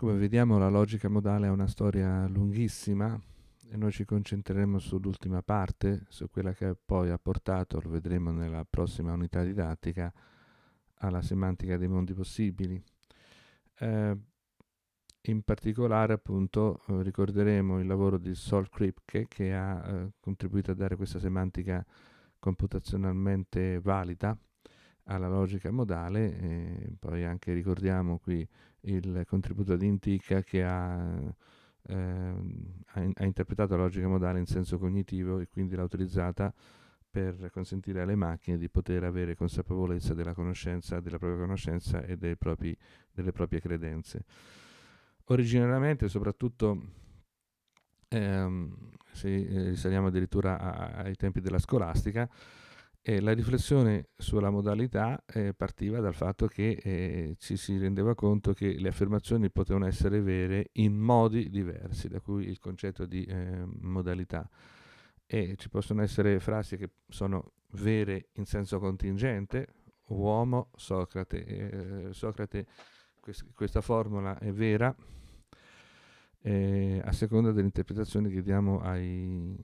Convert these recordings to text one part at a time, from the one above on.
Come vediamo la logica modale ha una storia lunghissima e noi ci concentreremo sull'ultima parte, su quella che poi ha portato, lo vedremo nella prossima unità didattica, alla semantica dei mondi possibili. Eh, in particolare appunto eh, ricorderemo il lavoro di Sol Kripke che ha eh, contribuito a dare questa semantica computazionalmente valida alla logica modale e poi anche ricordiamo qui il contributo di Intica che ha, ehm, ha, in, ha, interpretato la logica modale in senso cognitivo e quindi l'ha utilizzata per consentire alle macchine di poter avere consapevolezza della conoscenza, della propria conoscenza e propri, delle proprie credenze. Originariamente, soprattutto ehm, se eh, risaliamo addirittura a, ai tempi della scolastica, eh, la riflessione sulla modalità eh, partiva dal fatto che eh, ci si rendeva conto che le affermazioni potevano essere vere in modi diversi, da cui il concetto di ehm, modalità. E ci possono essere frasi che sono vere in senso contingente, uomo, Socrate, eh, Socrate quest- questa formula è vera eh, a seconda delle interpretazioni che diamo ai,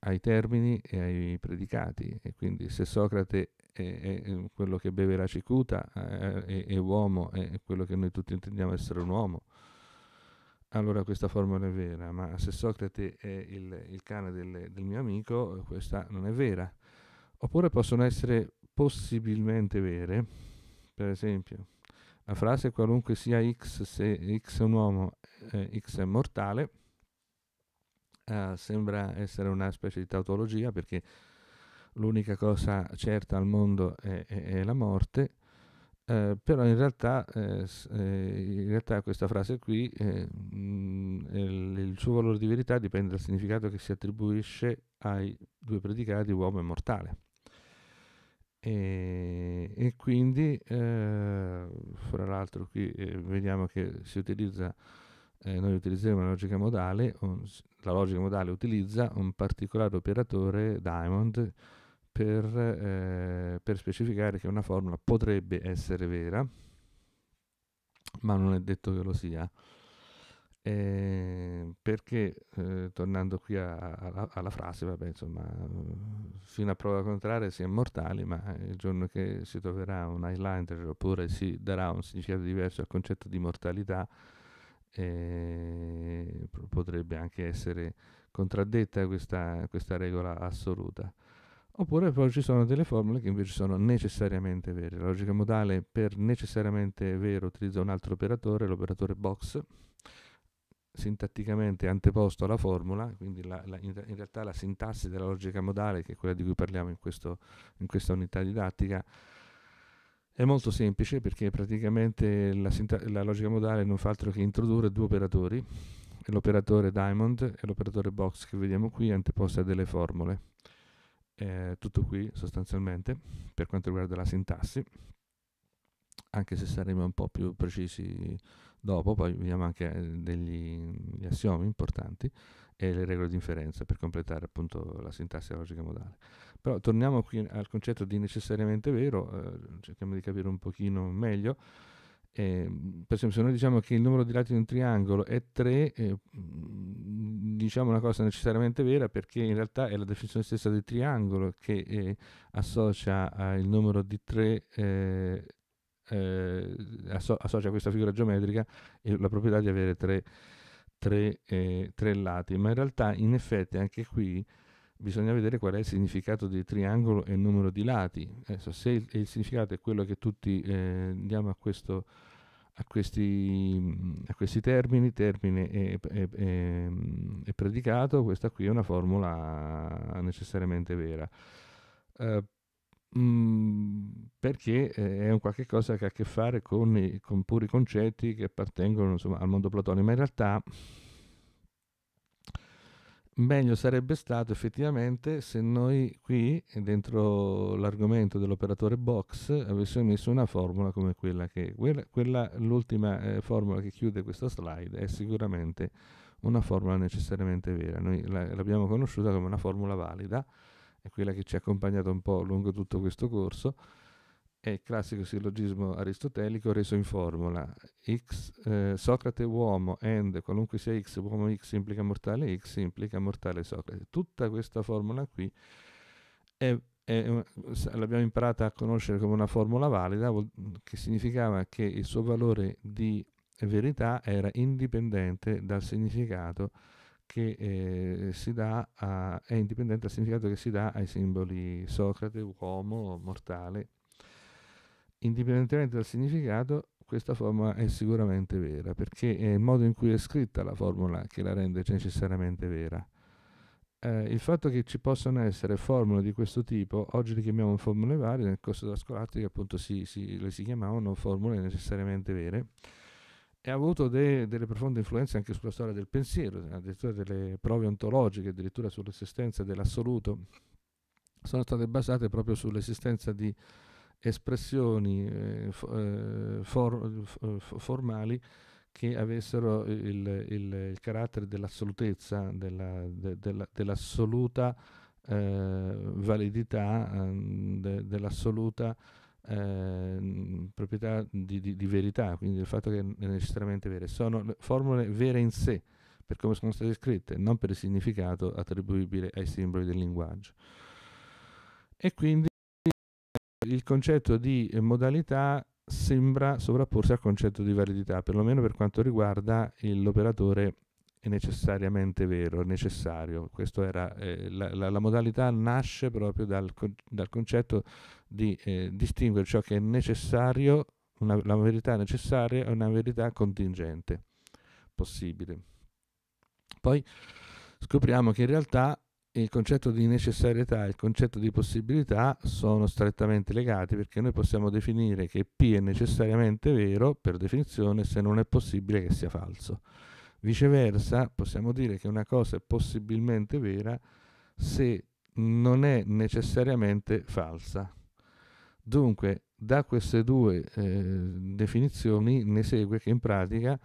ai termini e ai predicati e quindi se Socrate è, è quello che beve la cicuta eh, è, è, uomo, è quello che noi tutti intendiamo essere un uomo, allora questa formula è vera, ma se Socrate è il, il cane del, del, mio amico, questa non è vera. Oppure possono essere possibilmente vere, per esempio, la frase qualunque sia X, se X è un uomo, eh, X è mortale, eh, sembra essere una specie di tautologia perché l'unica cosa certa al mondo è, è, è la morte, eh, però in realtà, eh, eh in realtà, questa frase qui, eh, mh, mm, il, il, suo valore di verità dipende dal significato che si attribuisce ai due predicati uomo e mortale. E, e quindi, eh, fra l'altro, qui eh, vediamo che si utilizza eh, noi utilizziamo la logica modale, un, la logica modale utilizza un particolare operatore diamond per, eh, per specificare che una formula potrebbe essere vera, ma non è detto che lo sia. Eh, perché eh, tornando qui a, a, alla frase, vabbè, insomma, fino a prova contraria si è mortali, ma il giorno che si troverà un eyeliner oppure si darà un significato diverso al concetto di mortalità, eh, potrebbe anche essere contraddetta questa, questa regola assoluta. Oppure poi ci sono delle formule che invece sono necessariamente vere. La logica modale per necessariamente vero utilizza un altro operatore, l'operatore box, sintatticamente anteposto alla formula, quindi la, la, in, in, realtà la sintassi della logica modale, che è quella di cui parliamo in, questo, in questa unità didattica, è molto semplice perché praticamente la, sint- la logica modale non fa altro che introdurre due operatori, l'operatore diamond e l'operatore box che vediamo qui anteposta a delle formule. Eh, tutto qui sostanzialmente per quanto riguarda la sintassi, anche se saremo un po' più precisi dopo, poi vediamo anche eh, degli assiomi importanti e le regole di inferenza per completare appunto la sintassi della logica modale. Però torniamo qui al concetto di necessariamente vero, eh, cerchiamo di capire un pochino meglio. Eh, per esempio, se noi diciamo che il numero di lati di un triangolo è 3, eh, mm, diciamo una cosa necessariamente vera perché in realtà è la definizione stessa del triangolo che eh, associa al numero di 3, eh, eh, asso- associa a questa figura geometrica la proprietà di avere 3 tre, tre, eh, tre, lati. Ma in realtà, in effetti, anche qui bisogna vedere qual è il significato del triangolo e il numero di lati. Adesso, se il, il significato è quello che tutti eh, diamo a, questo, a, questi, a, questi, termini, termine e, e, e, e, predicato, questa qui è una formula necessariamente vera. Eh, perché eh, è un qualche cosa che ha a che fare con, i, con puri concetti che appartengono insomma, al mondo platonico, ma in realtà meglio sarebbe stato effettivamente se noi qui, dentro l'argomento dell'operatore box, avessimo messo una formula come quella che... Quella, quella l'ultima eh, formula che chiude questa slide è sicuramente una formula necessariamente vera. Noi la, l'abbiamo conosciuta come una formula valida, è quella che ci ha accompagnato un po' lungo tutto questo corso, è il classico sillogismo aristotelico reso in formula x, eh, Socrate uomo and qualunque sia x, uomo x implica mortale x implica mortale Socrate. Tutta questa formula qui è, è una, l'abbiamo imparata a conoscere come una formula valida che significava che il suo valore di verità era indipendente dal significato che eh, si dà a, è indipendente dal significato che si dà ai simboli Socrate, uomo, mortale, indipendentemente dal significato, questa forma è sicuramente vera, perché è il modo in cui è scritta la formula che la rende necessariamente vera. Eh, il fatto che ci possano essere formule di questo tipo, oggi le chiamiamo formule varie, nel corso della scolastica appunto si, si, le si chiamavano formule necessariamente vere, e ha avuto de, delle profonde influenze anche sulla storia del pensiero, addirittura delle prove ontologiche, addirittura sull'esistenza dell'assoluto, sono state basate proprio sull'esistenza di espressioni eh, eh for, eh, formali che avessero il, il, il carattere dell'assolutezza, della, de, della, dell'assoluta eh, validità, ehm, de, dell'assoluta eh, proprietà di, di, di, verità, quindi il fatto che è necessariamente vere. Sono formule vere in sé, per come sono state scritte, non per il significato attribuibile ai simboli del linguaggio. E quindi il concetto di eh, modalità sembra sovrapporsi al concetto di validità, perlomeno per quanto riguarda l'operatore è necessariamente vero, è necessario. Era, eh, la, la, la, modalità nasce proprio dal, dal concetto di eh, distinguere ciò che è necessario, una, la verità necessaria e una verità contingente possibile. Poi scopriamo che in realtà il concetto di necessarietà e il concetto di possibilità sono strettamente legati perché noi possiamo definire che P è necessariamente vero per definizione se non è possibile che sia falso. Viceversa possiamo dire che una cosa è possibilmente vera se non è necessariamente falsa. Dunque, da queste due eh, definizioni ne segue che in pratica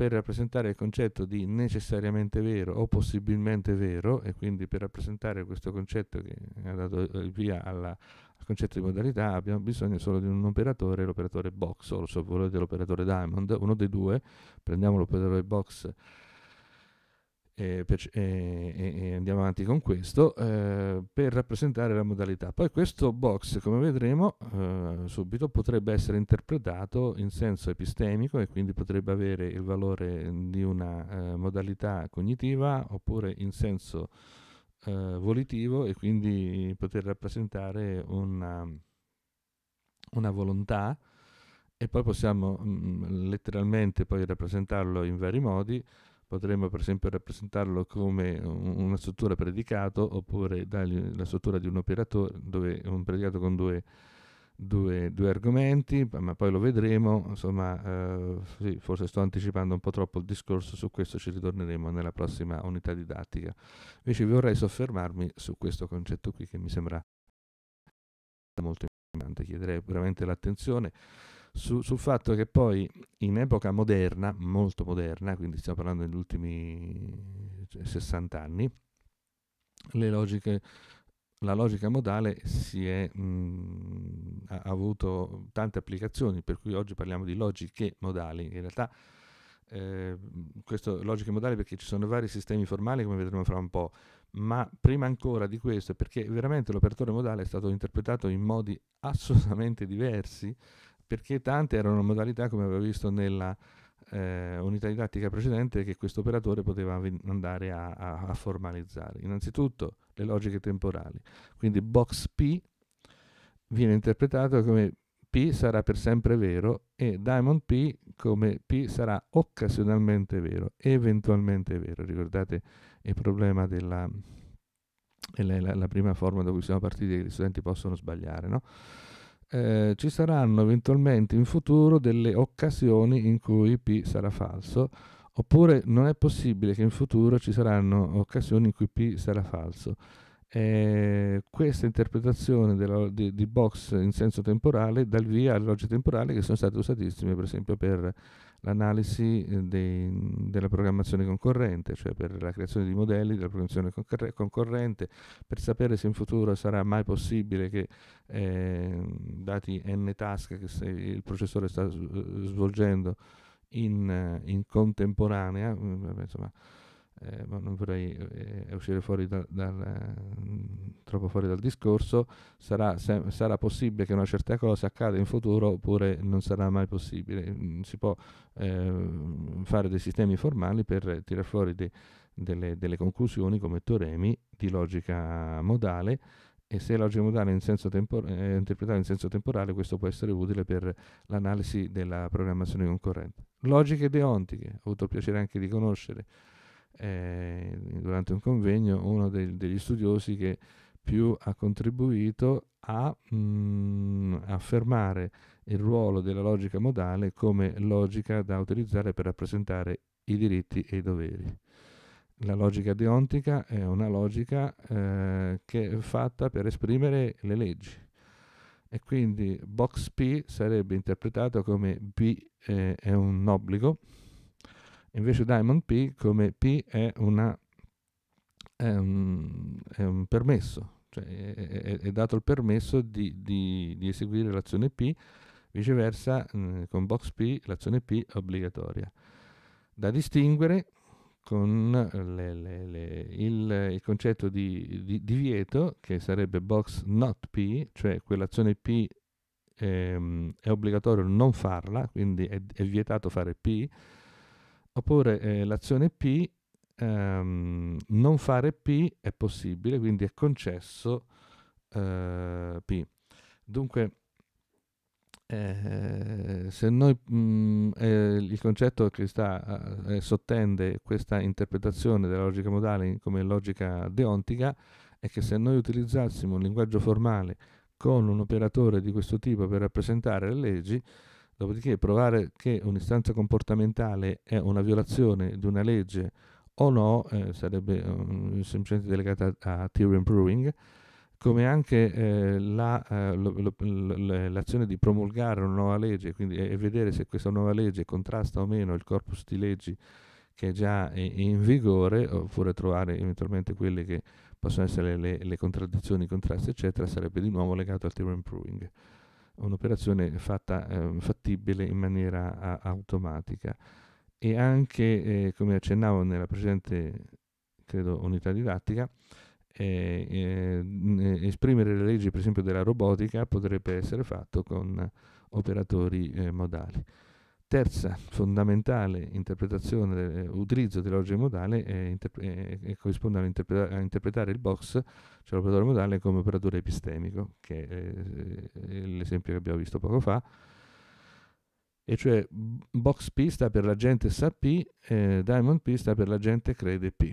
per rappresentare il concetto di necessariamente vero o possibilmente vero e quindi per rappresentare questo concetto che ha dato eh, il via alla, al concetto di modalità abbiamo bisogno solo di un operatore, l'operatore box, o se volete l'operatore diamond, uno dei due, prendiamo l'operatore box e, e, e, andiamo avanti con questo eh, per rappresentare la modalità. Poi questo box, come vedremo eh, subito, potrebbe essere interpretato in senso epistemico e quindi potrebbe avere il valore di una eh, modalità cognitiva oppure in senso eh, volitivo e quindi poter rappresentare una, una volontà e poi possiamo mh, mm, letteralmente poi rappresentarlo in vari modi potremmo per esempio rappresentarlo come una struttura predicato oppure dargli la struttura di un operatore, dove, un predicato con due, due, due argomenti, ma poi lo vedremo, insomma eh, sì, forse sto anticipando un po' troppo il discorso, su questo ci ritorneremo nella prossima unità didattica. Invece vorrei soffermarmi su questo concetto qui che mi sembra molto importante, chiederei veramente l'attenzione su, sul fatto che poi in epoca moderna, molto moderna, quindi stiamo parlando degli ultimi 60 cioè, anni, logiche, la logica modale è, mh, ha avuto tante applicazioni, per cui oggi parliamo di logiche modali. In realtà eh, questo logiche modali perché ci sono vari sistemi formali come vedremo fra un po', ma prima ancora di questo perché veramente l'operatore modale è stato interpretato in modi assolutamente diversi perché tante erano modalità, come avevo visto nella eh, unità didattica precedente, che questo operatore poteva andare a, a, a, formalizzare. Innanzitutto le logiche temporali, quindi box P viene interpretato come P sarà per sempre vero e diamond P come P sarà occasionalmente vero, eventualmente vero. Ricordate il problema della la, la prima forma da cui siamo partiti che gli studenti possono sbagliare, no? eh, ci saranno eventualmente in futuro delle occasioni in cui P sarà falso, oppure non è possibile che in futuro ci saranno occasioni in cui P sarà falso. Eh, questa interpretazione della, di, di, box in senso temporale dal via alle logge temporali che sono state usatissime per esempio per l'analisi eh, dei, della programmazione concorrente, cioè per la creazione di modelli della programmazione concorrente, per sapere se in futuro sarà mai possibile che, eh, dati n task che il processore sta svolgendo in, in contemporanea, mm, insomma, eh, ma non vorrei eh, eh uscire fuori da, dal, mm, troppo fuori dal discorso, sarà, se, sarà, possibile che una certa cosa accada in futuro oppure non sarà mai possibile. Mm, si può eh, fare dei sistemi formali per tirare fuori de, delle, delle, conclusioni come teoremi di logica modale e se la logica modale in tempor- è eh, interpretata in senso temporale questo può essere utile per l'analisi della programmazione concorrente. Logiche deontiche, ho avuto il piacere anche di conoscere eh, durante un convegno, uno dei, degli studiosi che più ha contribuito a mh, mm, affermare il ruolo della logica modale come logica da utilizzare per rappresentare i diritti e i doveri. La logica deontica è una logica eh, che è fatta per esprimere le leggi e quindi box P sarebbe interpretato come B eh, è un obbligo Invece Diamond P come P è, una, è, un, è un, permesso, cioè è, è, dato il permesso di, di, di eseguire l'azione P, viceversa mm, con box P l'azione P è obbligatoria. Da distinguere con le, le, le, il, il, concetto di, divieto di che sarebbe box not P, cioè quell'azione P ehm, è obbligatorio non farla, quindi è, è vietato fare P, Oppure eh, l'azione P, ehm, non fare P è possibile, quindi è concesso eh, P. Dunque, eh, se noi, mh, mm, eh, il concetto che sta, eh, sottende questa interpretazione della logica modale come logica deontica è che se noi utilizzassimo un linguaggio formale con un operatore di questo tipo per rappresentare le leggi, Dopodiché provare che un'istanza comportamentale è una violazione di una legge o no eh, sarebbe um, semplicemente delegata a, a theory and proving, come anche eh, la, eh, l'azione di promulgare una nuova legge quindi, e vedere se questa nuova legge contrasta o meno il corpus di leggi che è già in vigore, oppure trovare eventualmente quelle che possono essere le, le contraddizioni, i contrasti, eccetera, sarebbe di nuovo legato al theorem proving un'operazione fatta eh, fattibile in maniera a, automatica e anche eh, come accennavo nella precedente credo, unità didattica eh, eh esprimere le leggi per esempio della robotica potrebbe essere fatto con operatori eh, modali Terza fondamentale interpretazione, eh, utilizzo della modale è, interp- è, è corrisponde all'interpre- a interpretare il box, cioè l'operatore modale, come operatore epistemico, che è, è l'esempio che abbiamo visto poco fa, e cioè box P sta per l'agente sa P, eh, Diamond P sta per l'agente crede P.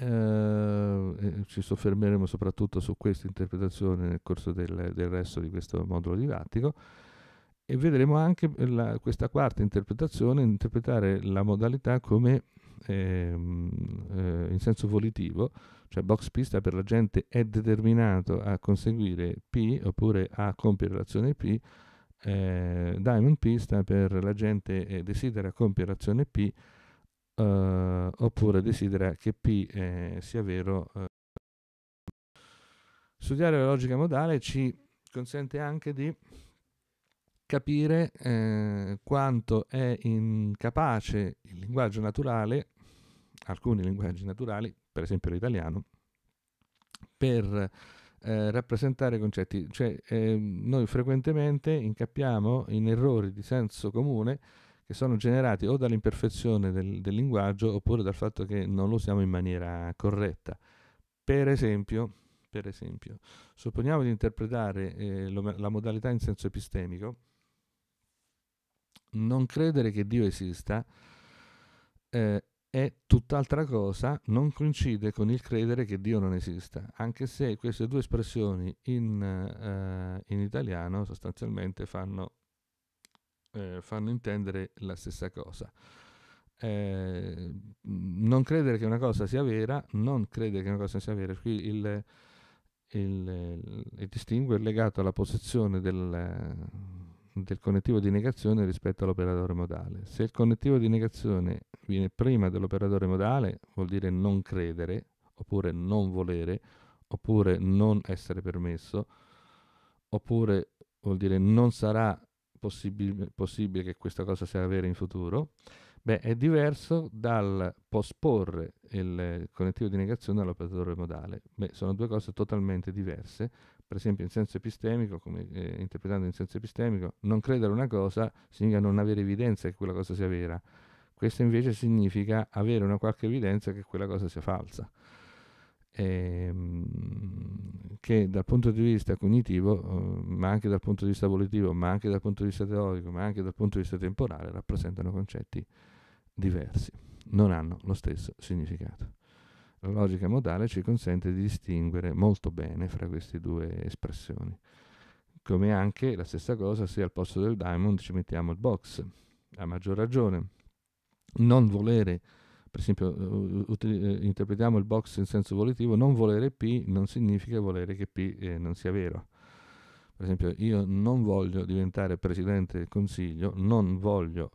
Eh, ci soffermeremo soprattutto su questa interpretazione nel corso del, del resto di questo modulo didattico e vedremo anche eh, la, questa quarta interpretazione, interpretare la modalità come ehm, eh, in senso volitivo, cioè box pista per la gente è determinato a conseguire P oppure a compiere l'azione P, eh, Diamond pista per la gente eh, desidera compiere l'azione P eh, oppure desidera che P eh, sia vero. Studiare la logica modale ci consente anche di capire eh, quanto è incapace il linguaggio naturale, alcuni linguaggi naturali, per esempio l'italiano, per eh, rappresentare concetti. Cioè, eh, noi frequentemente incappiamo in errori di senso comune che sono generati o dall'imperfezione del, del linguaggio oppure dal fatto che non lo usiamo in maniera corretta. Per esempio, per esempio, supponiamo di interpretare eh, la modalità in senso epistemico, non credere che Dio esista eh, è tutt'altra cosa, non coincide con il credere che Dio non esista, anche se queste due espressioni in, eh, in italiano sostanzialmente fanno, eh, fanno, intendere la stessa cosa. Eh, non credere che una cosa sia vera, non credere che una cosa sia vera, qui il, il, il, il distinguo è legato alla posizione del del connettivo di negazione rispetto all'operatore modale. Se il connettivo di negazione viene prima dell'operatore modale, vuol dire non credere, oppure non volere, oppure non essere permesso, oppure vuol dire non sarà possibile, possibile che questa cosa sia vera in futuro, beh, è diverso dal posporre il connettivo di negazione all'operatore modale. Beh, sono due cose totalmente diverse per esempio in senso epistemico, come, eh, interpretando in senso epistemico, non credere una cosa significa non avere evidenza che quella cosa sia vera. Questo invece significa avere una qualche evidenza che quella cosa sia falsa. E, ehm, che dal punto di vista cognitivo, eh, ma anche dal punto di vista volitivo, ma anche dal punto di vista teorico, ma anche dal punto di vista temporale, rappresentano concetti diversi, non hanno lo stesso significato. La logica modale ci consente di distinguere molto bene fra queste due espressioni. Come anche la stessa cosa se al posto del diamond ci mettiamo il box. A maggior ragione, non volere, per esempio, eh, utili- eh, interpretiamo il box in senso volitivo, non volere P non significa volere che P eh, non sia vero. Per esempio, io non voglio diventare presidente del consiglio, non voglio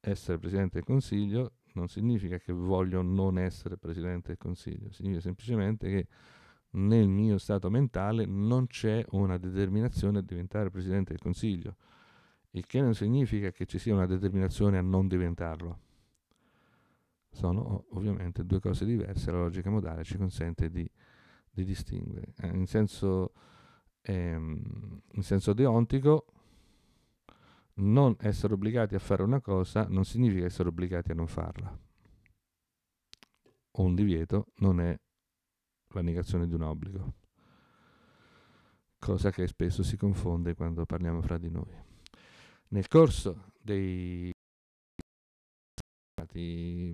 essere presidente del consiglio, non significa che voglio non essere Presidente del Consiglio, significa semplicemente che nel mio stato mentale non c'è una determinazione a diventare Presidente del Consiglio, il che non significa che ci sia una determinazione a non diventarlo. Sono ovviamente due cose diverse, la logica modale ci consente di, di distinguere. Eh, in, senso, ehm, in senso deontico non essere obbligati a fare una cosa non significa essere obbligati a non farla. Un divieto non è la negazione di un obbligo, cosa che spesso si confonde quando parliamo fra di noi. Nel corso dei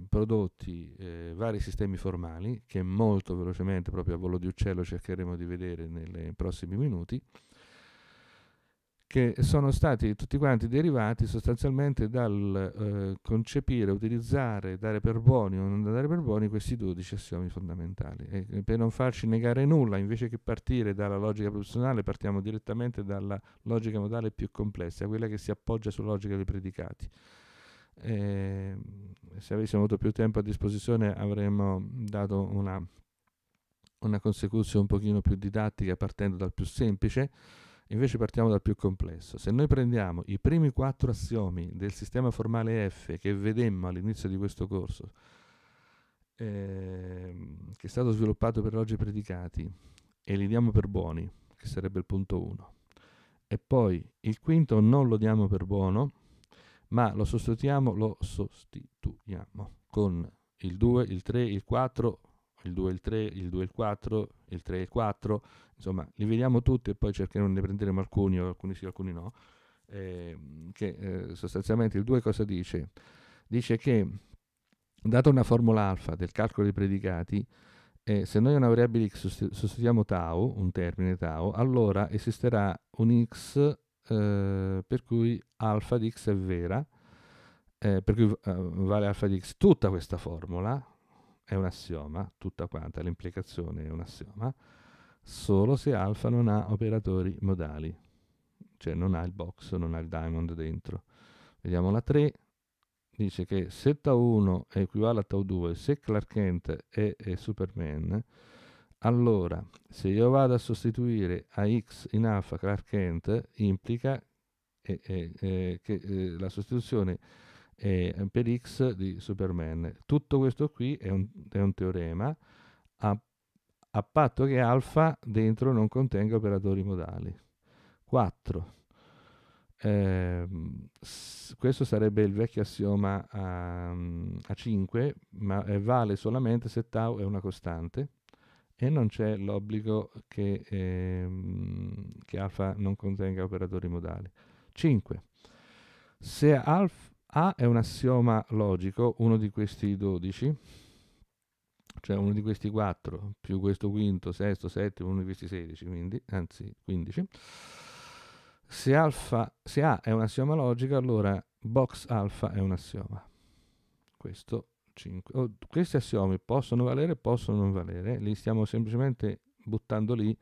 prodotti eh, vari sistemi formali che molto velocemente, proprio a volo di uccello, cercheremo di vedere nei prossimi minuti, che sono stati tutti quanti derivati sostanzialmente dal eh, concepire, utilizzare, dare per buoni o non dare per buoni questi 12 assiomi fondamentali. E per non farci negare nulla, invece che partire dalla logica professionale, partiamo direttamente dalla logica modale più complessa, quella che si appoggia sulla logica dei predicati. E ehm, se avessimo avuto più tempo a disposizione avremmo dato una, una consecuzione un pochino più didattica partendo dal più semplice Invece partiamo dal più complesso. Se noi prendiamo i primi quattro assiomi del sistema formale F che vedemmo all'inizio di questo corso, ehm, che è stato sviluppato per oggi predicati, e li diamo per buoni, che sarebbe il punto 1, e poi il quinto non lo diamo per buono, ma lo sostituiamo, lo sostituiamo con il 2, il 3, il 4, il 2 e il 3, il 2 e il 4, il 3 e il 4, insomma li vediamo tutti e poi cercheremo di prenderemo alcuni, alcuni sì, alcuni no, eh, che eh, sostanzialmente il 2 cosa dice? Dice che data una formula alfa del calcolo dei predicati, eh, se noi a una variabile x sostituiamo tau, un termine tau, allora esisterà un x eh, per cui alfa di x è vera, eh, per cui eh, vale alfa di x tutta questa formula, è un assioma, tutta quanta l'implicazione è un assioma, solo se alfa non ha operatori modali, cioè non ha il box, non ha il diamond dentro. Vediamo la 3, dice che se Tau1 è uguale a Tau2, se Clark Kent è, è Superman, allora se io vado a sostituire a X in alfa Clark Kent, implica eh, eh, eh che eh, la sostituzione e per x di Superman. Tutto questo qui è un, è un teorema a, a patto che alfa dentro non contenga operatori modali. 4. Eh, questo sarebbe il vecchio assioma a, a 5, ma vale solamente se tau è una costante e non c'è l'obbligo che, ehm, che alfa non contenga operatori modali. 5. Se alfa a è un assioma logico, uno di questi 12, cioè uno di questi 4, più questo quinto, sesto, settimo, uno di questi 16, quindi, anzi 15. Se, alfa, se A è un assioma logico, allora box alfa è un assioma. Questo 5. Oh, questi assiomi possono valere, possono non valere, li stiamo semplicemente buttando lì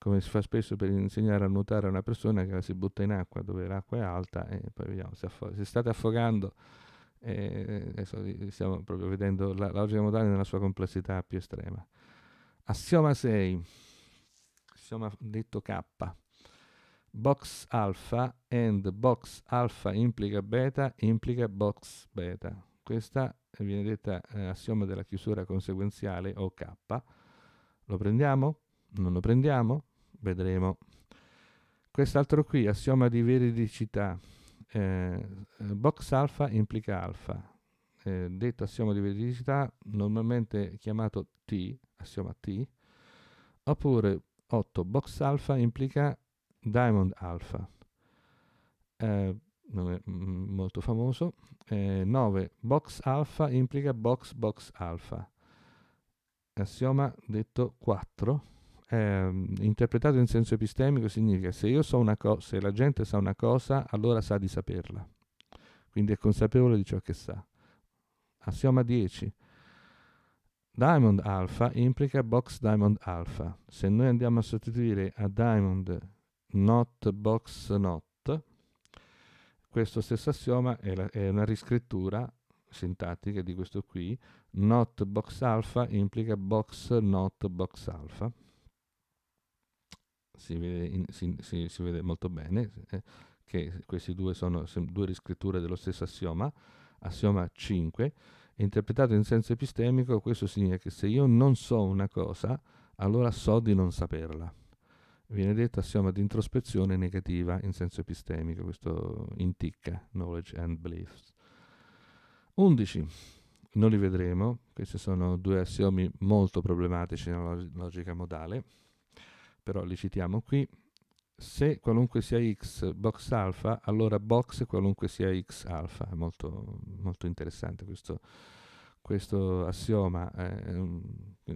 come si fa spesso per insegnare a nuotare a una persona che la si butta in acqua dove l'acqua è alta e poi vediamo se, affo- se state affogando eh, adesso stiamo proprio vedendo la, la logica modale nella sua complessità più estrema assioma 6 assioma detto K box alfa and box alfa implica beta implica box beta questa viene detta eh, assioma della chiusura conseguenziale o K lo prendiamo? non lo prendiamo? vedremo. Quest'altro qui, assioma di veridicità. Eh, eh box alfa implica alfa. Eh, detto assioma di veridicità, normalmente chiamato T, assioma T, oppure 8 box alfa implica diamond alfa. Eh, non è molto famoso. 9 eh, box alfa implica box box alfa. Assioma detto 4 ehm, interpretato in senso epistemico significa se io so una cosa, se la gente sa una cosa, allora sa di saperla. Quindi è consapevole di ciò che sa. Assioma 10. Diamond alfa implica box diamond alfa. Se noi andiamo a sostituire a diamond not box not, questo stesso assioma è, la, è una riscrittura sintattica di questo qui. Not box alfa implica box not box alfa si vede, in, si, si, si vede molto bene eh, che questi due sono due riscritture dello stesso assioma, assioma 5, interpretato in senso epistemico questo significa che se io non so una cosa, allora so di non saperla. Viene detto assioma di introspezione negativa in senso epistemico, questo inticca, knowledge and beliefs. 11. Non li vedremo, questi sono due assiomi molto problematici nella logica modale però li citiamo qui, se qualunque sia x box alfa, allora box qualunque sia x alfa, è molto, molto interessante questo, questo assioma, eh,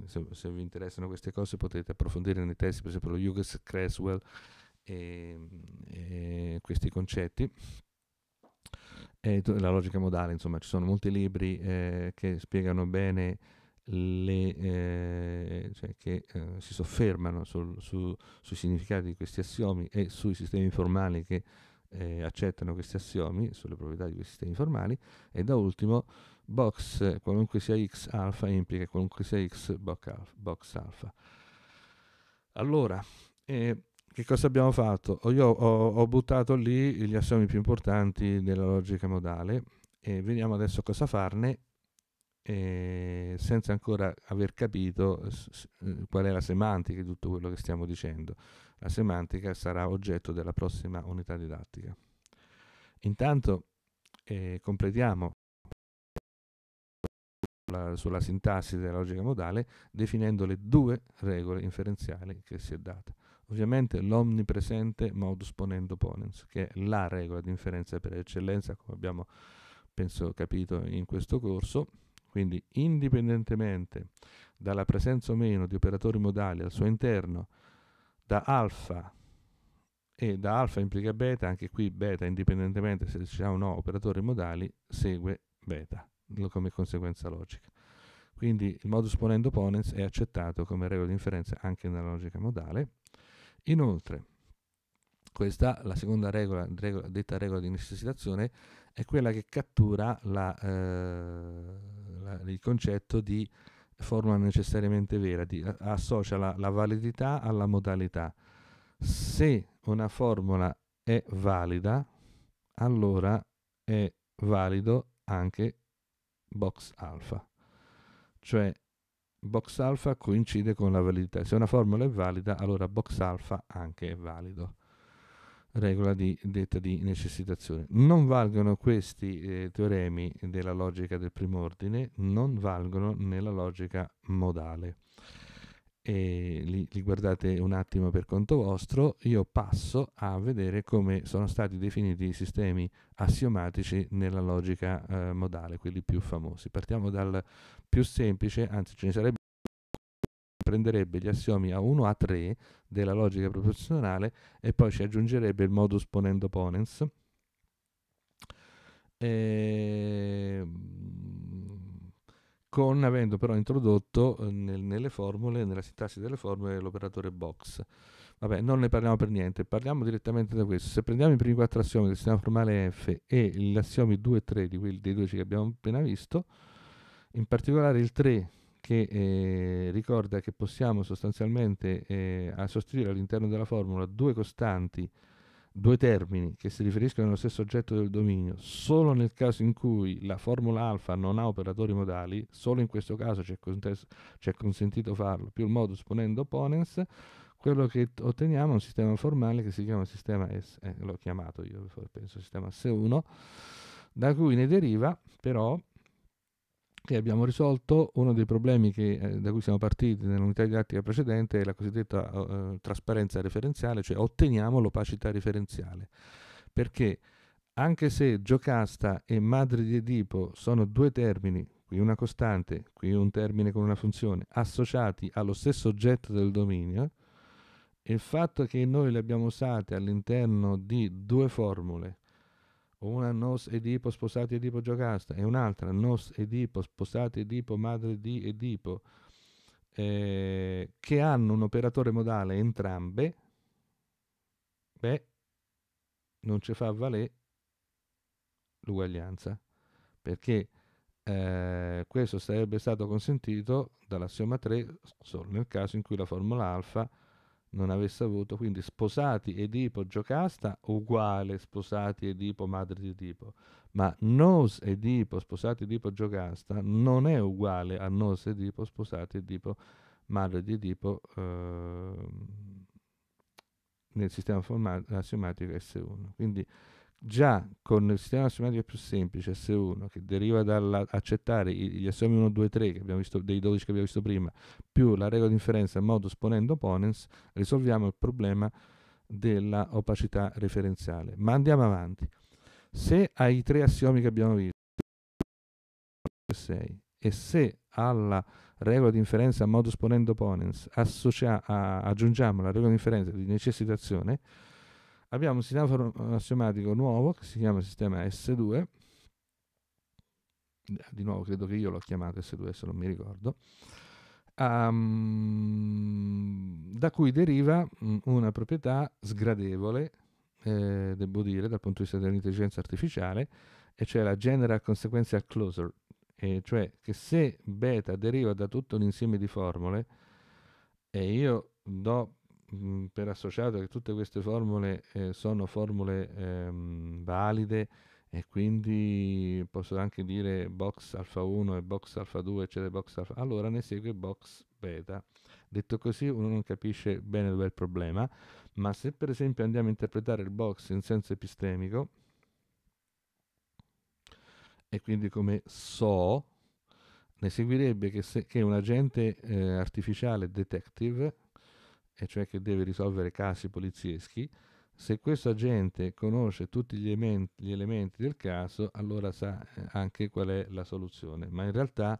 se, se, vi interessano queste cose potete approfondire nei testi, per esempio lo Hughes Creswell e, e questi concetti. E la logica modale, insomma, ci sono molti libri eh, che spiegano bene le, eh, cioè che eh, si soffermano sul, su, sui significati di questi assiomi e sui sistemi formali che eh, accettano questi assiomi, sulle proprietà di questi sistemi formali, e da ultimo box qualunque sia x alfa implica qualunque sia x box alfa. Allora, che cosa abbiamo fatto? Io ho, ho buttato lì gli assiomi più importanti della logica modale e vediamo adesso cosa farne eh, senza ancora aver capito eh, qual è la semantica di tutto quello che stiamo dicendo. La semantica sarà oggetto della prossima unità didattica. Intanto eh, completiamo la, sulla sintassi della logica modale definendo le due regole inferenziali che si è data. Ovviamente l'omnipresente modus ponendo ponens, che è la regola di inferenza per eccellenza, come abbiamo penso capito in questo corso, quindi indipendentemente dalla presenza o meno di operatori modali al suo interno, da alfa e da alfa implica beta, anche qui beta indipendentemente se ci o no operatori modali, segue beta come conseguenza logica. Quindi il modus ponendo ponens è accettato come regola di inferenza anche nella logica modale. Inoltre, questa, la seconda regola, regola, detta regola di necessitazione, è quella che cattura la, eh, la, il concetto di forma necessariamente vera, di, associa la, la validità alla modalità. Se una formula è valida, allora è valido anche box alfa, cioè box alfa coincide con la validità. Se una formula è valida, allora box alfa anche è valido regola di, detta di necessitazione. Non valgono questi eh, teoremi della logica del primo ordine, non valgono nella logica modale. E li, li guardate un attimo per conto vostro, io passo a vedere come sono stati definiti i sistemi assiomatici nella logica eh, modale, quelli più famosi. Partiamo dal più semplice, anzi ce ne sarebbe prenderebbe gli assiomi A1 a 3 della logica proporzionale e poi ci aggiungerebbe il modus ponendo ponens. E... Ehm, con, avendo però introdotto eh, nel, nelle formule, nella sintassi delle formule, l'operatore box. Vabbè, non ne parliamo per niente, parliamo direttamente da questo. Se prendiamo i primi quattro assiomi del sistema formale F e gli assiomi 2 e 3 di quelli dei 12 che abbiamo appena visto, in particolare il 3 che eh, ricorda che possiamo sostanzialmente eh, sostituire all'interno della formula due costanti, due termini che si riferiscono allo stesso oggetto del dominio, solo nel caso in cui la formula alfa non ha operatori modali, solo in questo caso ci è, contes- ci è consentito farlo, più il modus ponendo ponens, quello che t- otteniamo è un sistema formale che si chiama sistema S, eh, l'ho chiamato io, penso sistema S1, da cui ne deriva però che abbiamo risolto uno dei problemi che, eh, da cui siamo partiti nell'unità didattica precedente, è la cosiddetta eh, eh, trasparenza referenziale, cioè otteniamo l'opacità referenziale. Perché anche se Giocasta e Madre di Edipo sono due termini, qui una costante, qui un termine con una funzione, associati allo stesso oggetto del dominio, il fatto che noi le abbiamo usate all'interno di due formule, una nos Edipo sposati Edipo Giocasta e un'altra nos Edipo sposati Edipo madre di Edipo, eh, che hanno un operatore modale entrambe, beh, non ci fa valere l'uguaglianza, perché eh, questo sarebbe stato consentito dall'assioma 3 solo nel caso in cui la formula alfa non avesse avuto, quindi sposati Edipo Giocasta uguale sposati Edipo madre di Edipo, ma nos Edipo sposati Edipo Giocasta non è uguale a nos Edipo sposati Edipo madre di Edipo eh, nel sistema formatico assiomatico S1. Quindi Già con il sistema assiomatico più semplice, S1, che deriva dall'accettare gli assiomi 1, 2, 3 visto, dei 12 che abbiamo visto prima, più la regola di inferenza in modus ponendo ponens, risolviamo il problema della opacità referenziale. Ma andiamo avanti. Se ai tre assiomi che abbiamo visto, 6, e se alla regola di inferenza modus ponendo ponens associa, a, aggiungiamo la regola di inferenza di necessitazione, abbiamo un semaforo assiomatico nuovo che si chiama sistema S2 di nuovo credo che io l'ho chiamato S2 se non mi ricordo um, da cui deriva mm, una proprietà sgradevole eh, devo dire dal punto di vista dell'intelligenza artificiale e cioè la general consequenza closure e cioè che se beta deriva da tutto un insieme di formule e io do Mm, per associato che tutte queste formule eh, sono formule ehm, valide e quindi posso anche dire box alfa 1 e box alfa 2 eccetera box alfa allora ne segue box beta detto così uno non capisce bene dove è il problema ma se per esempio andiamo a interpretare il box in senso epistemico e quindi come so ne seguirebbe che, se, che un agente eh, artificiale detective e cioè che deve risolvere casi polizieschi, se questo agente conosce tutti gli elementi, gli elementi, del caso, allora sa eh, anche qual è la soluzione. Ma in realtà,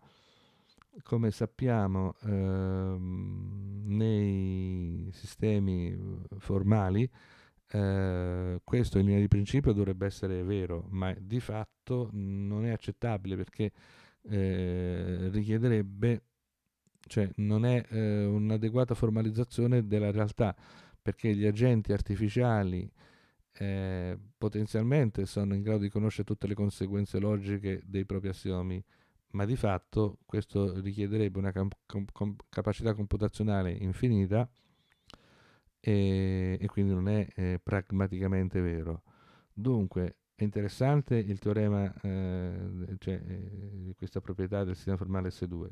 come sappiamo, ehm, nei sistemi formali, eh, questo in linea di principio dovrebbe essere vero, ma di fatto non è accettabile perché eh, richiederebbe cioè non è eh, un'adeguata formalizzazione della realtà, perché gli agenti artificiali eh, potenzialmente sono in grado di conoscere tutte le conseguenze logiche dei propri assiomi, ma di fatto questo richiederebbe una com- com- capacità computazionale infinita e, e quindi non è eh, pragmaticamente vero. Dunque, è interessante il teorema, eh, cioè eh, questa proprietà del sistema formale S2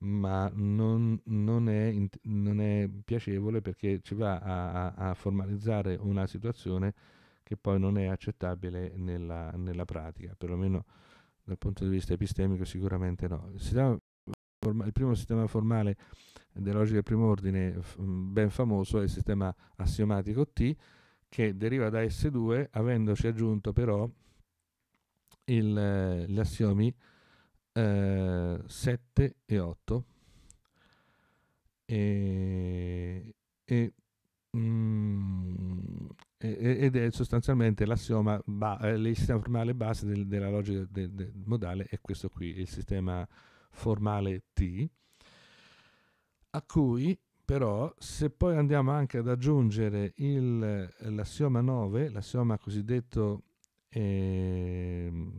ma non, non, è, non è, piacevole perché ci va a, a, formalizzare una situazione che poi non è accettabile nella, nella pratica, perlomeno dal punto di vista epistemico sicuramente no. Il, sistema, il primo sistema formale della logica di primo ordine ben famoso è il sistema assiomatico T che deriva da S2 avendoci aggiunto però il, gli assiomi eh, 7 e 8 e, e, mm, ed è sostanzialmente l'assioma, ba, eh, il sistema formale base del, della logica de, de, modale è questo qui, il sistema formale T, a cui però se poi andiamo anche ad aggiungere il, l'assioma 9, l'assioma cosiddetto eh,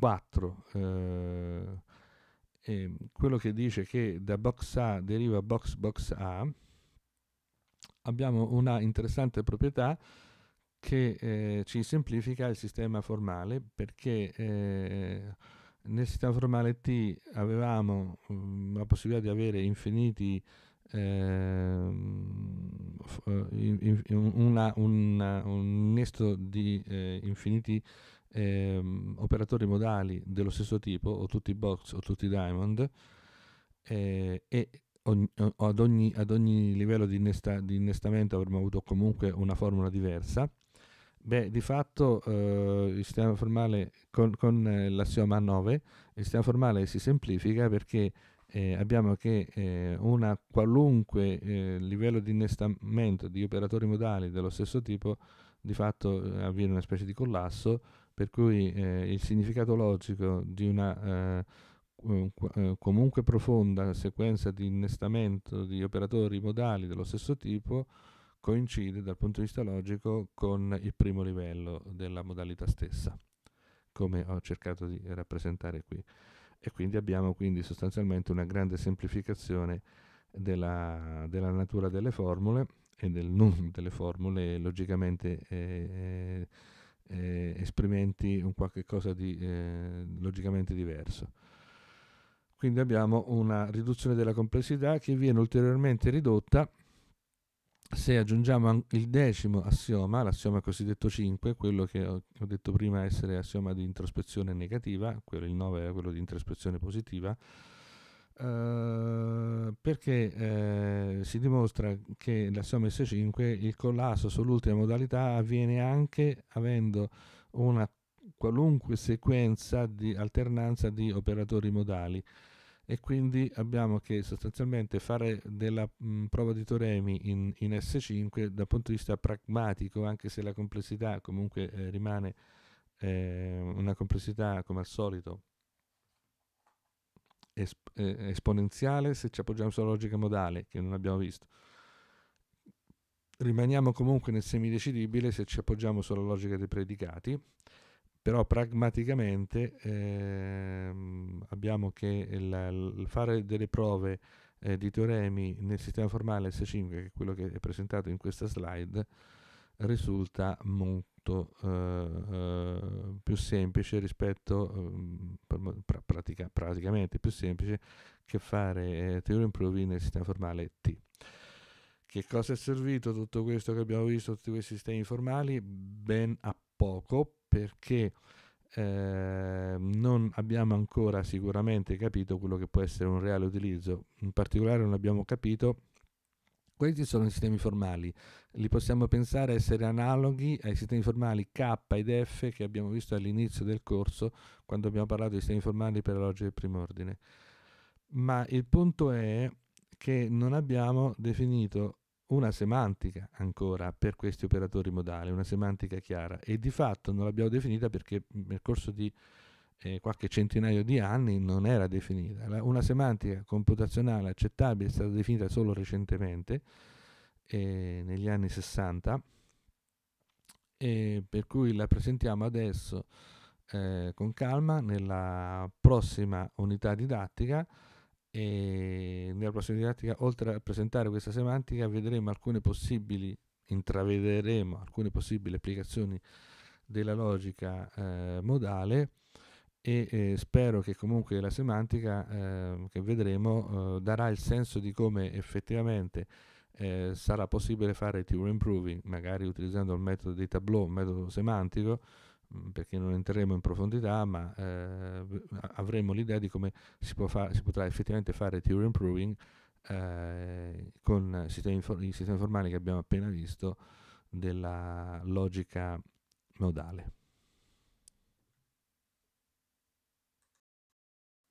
4. Eh, quello che dice che da box A deriva box box A, abbiamo una interessante proprietà che eh, ci semplifica il sistema formale perché eh, nel sistema formale T avevamo mh, mm, la possibilità di avere infiniti ehm, eh, una, una, un nesto di eh, infiniti ehm, operatori modali dello stesso tipo, o tutti box o tutti diamond, eh, e ogni, ad, ogni, ad, ogni, livello di, innesta, di, innestamento avremmo avuto comunque una formula diversa. Beh, di fatto eh, il sistema formale con, con eh, l'assioma 9, il sistema formale si semplifica perché eh, abbiamo che eh, una qualunque eh, livello di innestamento di operatori modali dello stesso tipo di fatto eh, avviene una specie di collasso per cui eh, il significato logico di una eh, eh, comunque profonda sequenza di innestamento di operatori modali dello stesso tipo coincide dal punto di vista logico con il primo livello della modalità stessa, come ho cercato di rappresentare qui. E quindi abbiamo quindi sostanzialmente una grande semplificazione della, della natura delle formule e del non delle formule logicamente eh, eh eh, esprimenti un qualche cosa di eh, logicamente diverso. Quindi abbiamo una riduzione della complessità che viene ulteriormente ridotta se aggiungiamo il decimo assioma, l'assioma cosiddetto 5, quello che ho, ho detto prima essere assioma di introspezione negativa, quello, il 9 è quello di introspezione positiva, Ehm, perché uh, si dimostra che la somma S5 il collasso sull'ultima modalità avviene anche avendo una qualunque sequenza di alternanza di operatori modali e quindi abbiamo che sostanzialmente fare della mh, prova di teoremi in, in, S5 dal punto di vista pragmatico anche se la complessità comunque eh, rimane eh, una complessità come al solito esp- eh, esponenziale se ci appoggiamo sulla logica modale, che non abbiamo visto. Rimaniamo comunque nel semidecidibile se ci appoggiamo sulla logica dei predicati, però pragmaticamente ehm, abbiamo che il, il, fare delle prove eh, di teoremi nel sistema formale S5, che è quello che è presentato in questa slide, risulta mon- tutto eh, eh, più semplice rispetto, ehm, pra- pratica, praticamente più semplice che fare eh, teoria improvvisa nel sistema formale T. Che cosa è servito tutto questo che abbiamo visto, tutti questi sistemi formali? Ben a poco perché eh, non abbiamo ancora sicuramente capito quello che può essere un reale utilizzo, in particolare non abbiamo capito questi sono i sistemi formali, li possiamo pensare essere analoghi ai sistemi formali K ed F che abbiamo visto all'inizio del corso quando abbiamo parlato di sistemi formali per la logica del primo ordine. Ma il punto è che non abbiamo definito una semantica ancora per questi operatori modali, una semantica chiara e di fatto non l'abbiamo definita perché nel corso di eh, qualche centinaio di anni non era definita. La, una semantica computazionale accettabile è stata definita solo recentemente, eh, negli anni 60, e per cui la presentiamo adesso eh, con calma nella prossima unità didattica e nella prossima didattica oltre a presentare questa semantica vedremo alcune possibili intravederemo alcune possibili applicazioni della logica eh, modale e eh, spero che comunque la semantica eh, che vedremo eh, darà il senso di come effettivamente eh, sarà possibile fare Turing proving, magari utilizzando il metodo dei tableau, un metodo semantico, mm, perché non entreremo in profondità, ma eh, avremo l'idea di come si, fa- si, potrà effettivamente fare Turing improving eh, con sistemi infor- i sistemi formali che abbiamo appena visto della logica modale.